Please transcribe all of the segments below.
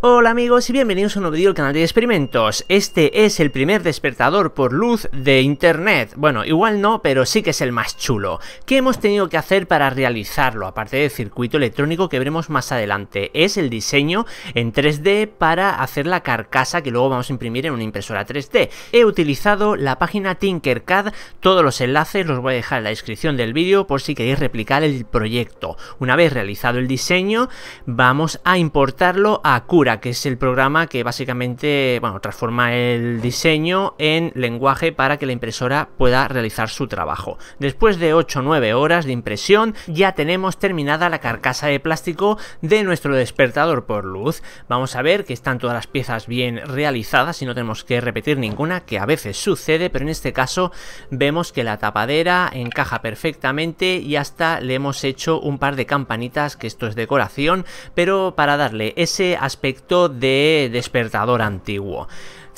Hola amigos y bienvenidos a un nuevo vídeo del canal de experimentos. Este es el primer despertador por luz de internet. Bueno, igual no, pero sí que es el más chulo. ¿Qué hemos tenido que hacer para realizarlo? Aparte del circuito electrónico que veremos más adelante. Es el diseño en 3D para hacer la carcasa que luego vamos a imprimir en una impresora 3D. He utilizado la página Tinkercad. Todos los enlaces los voy a dejar en la descripción del vídeo por si queréis replicar el proyecto. Una vez realizado el diseño, vamos a importarlo a Cura que es el programa que básicamente bueno, transforma el diseño en lenguaje para que la impresora pueda realizar su trabajo. Después de 8 o 9 horas de impresión, ya tenemos terminada la carcasa de plástico de nuestro despertador por luz. Vamos a ver que están todas las piezas bien realizadas y no tenemos que repetir ninguna, que a veces sucede, pero en este caso vemos que la tapadera encaja perfectamente y hasta le hemos hecho un par de campanitas, que esto es decoración, pero para darle ese aspecto de despertador antiguo.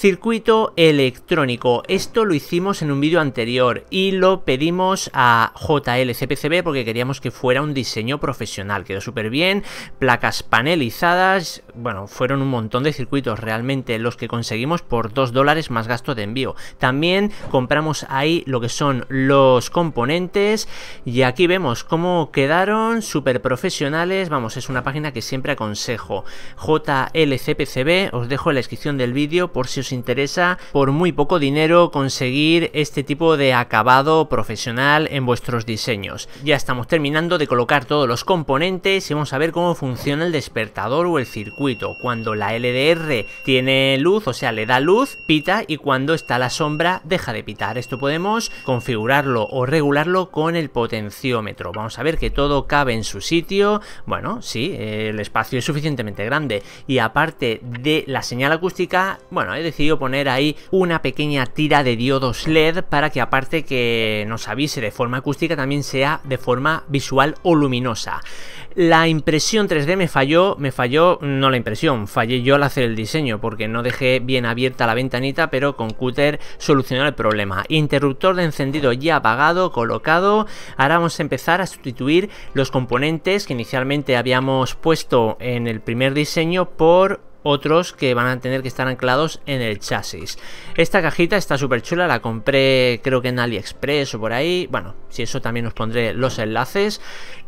Circuito electrónico. Esto lo hicimos en un vídeo anterior y lo pedimos a JLCPCB porque queríamos que fuera un diseño profesional. Quedó súper bien, placas panelizadas, bueno, fueron un montón de circuitos realmente los que conseguimos por 2 dólares más gasto de envío. También compramos ahí lo que son los componentes y aquí vemos cómo quedaron súper profesionales. Vamos, es una página que siempre aconsejo. JLCPCB, os dejo en la descripción del vídeo por si os interesa por muy poco dinero conseguir este tipo de acabado profesional en vuestros diseños. Ya estamos terminando de colocar todos los componentes y vamos a ver cómo funciona el despertador o el circuito. Cuando la LDR tiene luz, o sea, le da luz, pita y cuando está la sombra deja de pitar. Esto podemos configurarlo o regularlo con el potenciómetro. Vamos a ver que todo cabe en su sitio. Bueno, si el espacio es suficientemente grande y aparte de la señal acústica, bueno, hay decir, decidido poner ahí una pequeña tira de diodos LED para que aparte que nos avise de forma acústica también sea de forma visual o luminosa. La impresión 3D me falló, me falló, no la impresión, fallé yo al hacer el diseño porque no dejé bien abierta la ventanita, pero con Cutter solucionó el problema. Interruptor de encendido ya apagado, colocado. Ahora vamos a empezar a sustituir los componentes que inicialmente habíamos puesto en el primer diseño por otros que van a tener que estar anclados en el chasis. Esta cajita está súper chula, la compré creo que en AliExpress o por ahí. Bueno, si eso también os pondré los enlaces.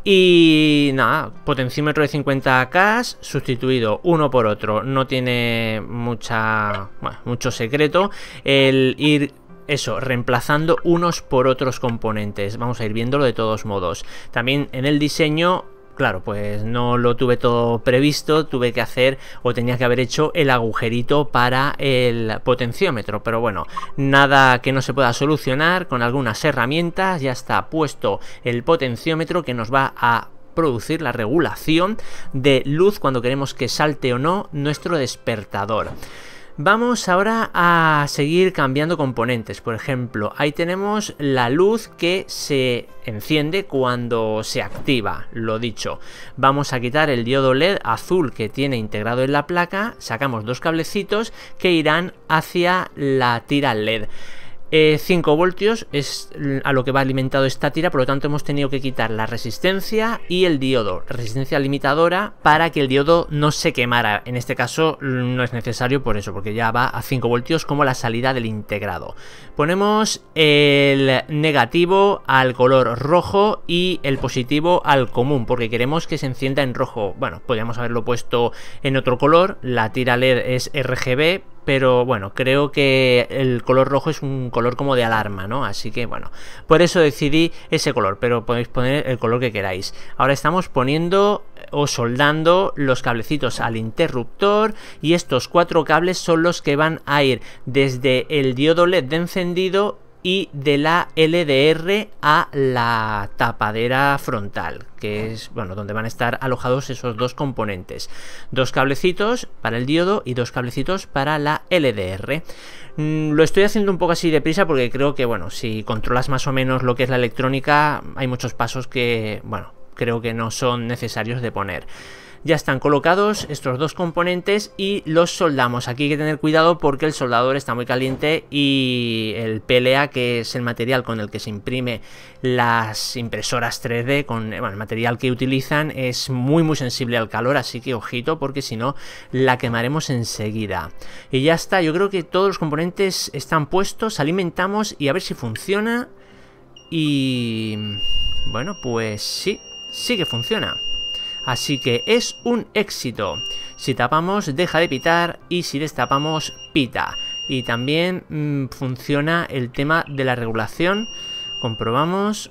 Y nada, potenciómetro de 50K, sustituido uno por otro. No tiene mucha, mucho secreto el ir eso, reemplazando unos por otros componentes. Vamos a ir viéndolo de todos modos. También en el diseño Claro, pues no lo tuve todo previsto, tuve que hacer o tenía que haber hecho el agujerito para el potenciómetro, pero bueno, nada que no se pueda solucionar, con algunas herramientas ya está puesto el potenciómetro que nos va a producir la regulación de luz cuando queremos que salte o no nuestro despertador. Vamos ahora a seguir cambiando componentes. Por ejemplo, ahí tenemos la luz que se enciende cuando se activa, lo dicho. Vamos a quitar el diodo LED azul que tiene integrado en la placa, sacamos dos cablecitos que irán hacia la tira LED. 5 eh, voltios es a lo que va alimentado esta tira, por lo tanto hemos tenido que quitar la resistencia y el diodo, resistencia limitadora para que el diodo no se quemara, en este caso no es necesario por eso, porque ya va a 5 voltios como la salida del integrado. Ponemos el negativo al color rojo y el positivo al común, porque queremos que se encienda en rojo, bueno, podríamos haberlo puesto en otro color, la tira LED es RGB, pero bueno, creo que el color rojo es un color como de alarma, ¿no? Así que bueno, por eso decidí ese color, pero podéis poner el color que queráis. Ahora estamos poniendo o soldando los cablecitos al interruptor y estos cuatro cables son los que van a ir desde el diodo LED de encendido y de la LDR a la tapadera frontal, que es bueno, donde van a estar alojados esos dos componentes. Dos cablecitos para el diodo y dos cablecitos para la LDR. Mm, lo estoy haciendo un poco así deprisa porque creo que bueno, si controlas más o menos lo que es la electrónica, hay muchos pasos que bueno, creo que no son necesarios de poner ya están colocados estos dos componentes y los soldamos. Aquí hay que tener cuidado porque el soldador está muy caliente y el PLA, que es el material con el que se imprime las impresoras 3D, con el material que utilizan, es muy muy sensible al calor, así que ojito porque si no la quemaremos enseguida. Y ya está, yo creo que todos los componentes están puestos, alimentamos y a ver si funciona. Y... bueno, pues sí, sí que funciona así que es un éxito. Si tapamos deja de pitar y si destapamos pita. Y también mm, funciona el tema de la regulación. Comprobamos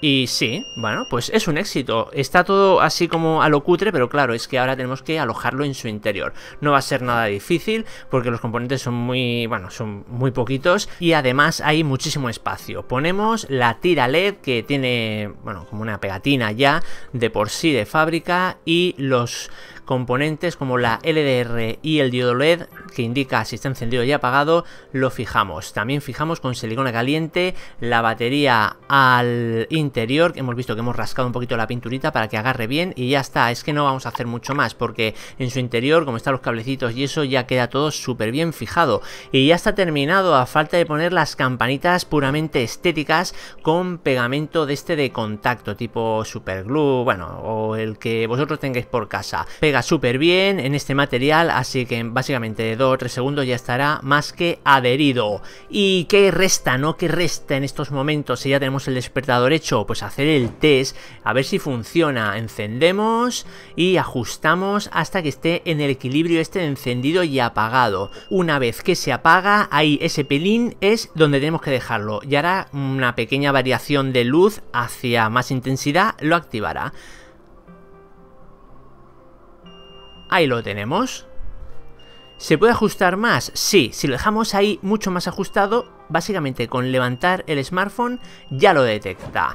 y sí, bueno, pues es un éxito. Está todo así como a lo cutre, pero claro, es que ahora tenemos que alojarlo en su interior. No va a ser nada difícil porque los componentes son muy, bueno, son muy poquitos y además hay muchísimo espacio. Ponemos la tira LED que tiene, bueno, como una pegatina ya de por sí de fábrica y los componentes como la LDR y el diodo LED, que indica si está encendido y apagado, lo fijamos. También fijamos con silicona caliente la batería al interior, hemos visto que hemos rascado un poquito la pinturita para que agarre bien y ya está, es que no vamos a hacer mucho más porque en su interior, como están los cablecitos y eso, ya queda todo súper bien fijado. Y ya está terminado, a falta de poner las campanitas puramente estéticas con pegamento de este de contacto, tipo super glue, bueno, o el que vosotros tengáis por casa. Pega súper bien en este material, así que básicamente de 2 o 3 segundos ya estará más que adherido. ¿Y qué resta, no? que resta en estos momentos si ya tenemos el despertador hecho? Pues hacer el test, a ver si funciona. Encendemos y ajustamos hasta que esté en el equilibrio este de encendido y apagado. Una vez que se apaga, ahí ese pelín es donde tenemos que dejarlo. Y hará una pequeña variación de luz hacia más intensidad, lo activará. Ahí lo tenemos. ¿Se puede ajustar más? Sí, si lo dejamos ahí mucho más ajustado, básicamente con levantar el smartphone ya lo detecta.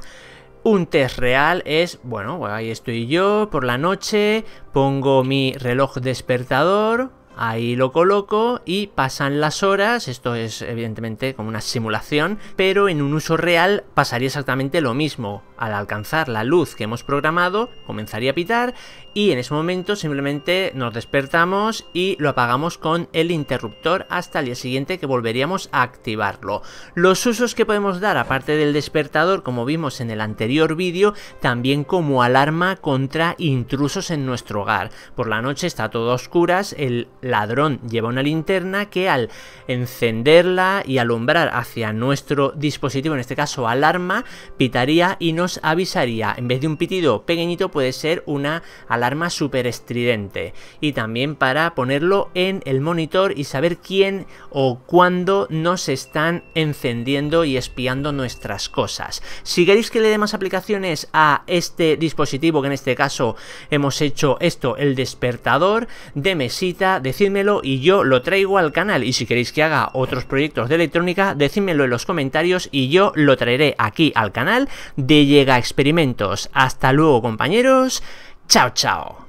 Un test real es, bueno, ahí estoy yo por la noche, pongo mi reloj despertador, ahí lo coloco y pasan las horas, esto es evidentemente como una simulación, pero en un uso real pasaría exactamente lo mismo al alcanzar la luz que hemos programado, comenzaría a pitar y en ese momento simplemente nos despertamos y lo apagamos con el interruptor hasta el día siguiente que volveríamos a activarlo. Los usos que podemos dar, aparte del despertador, como vimos en el anterior vídeo, también como alarma contra intrusos en nuestro hogar. Por la noche está todo a oscuras, el ladrón lleva una linterna que al encenderla y alumbrar hacia nuestro dispositivo, en este caso alarma, pitaría y nos avisaría, en vez de un pitido pequeñito puede ser una alarma súper estridente. Y también para ponerlo en el monitor y saber quién o cuándo nos están encendiendo y espiando nuestras cosas. Si queréis que le dé más aplicaciones a este dispositivo, que en este caso hemos hecho esto, el despertador de mesita, decídmelo y yo lo traigo al canal. Y si queréis que haga otros proyectos de electrónica, decídmelo en los comentarios y yo lo traeré aquí al canal de llega a Experimentos. Hasta luego compañeros, chao chao.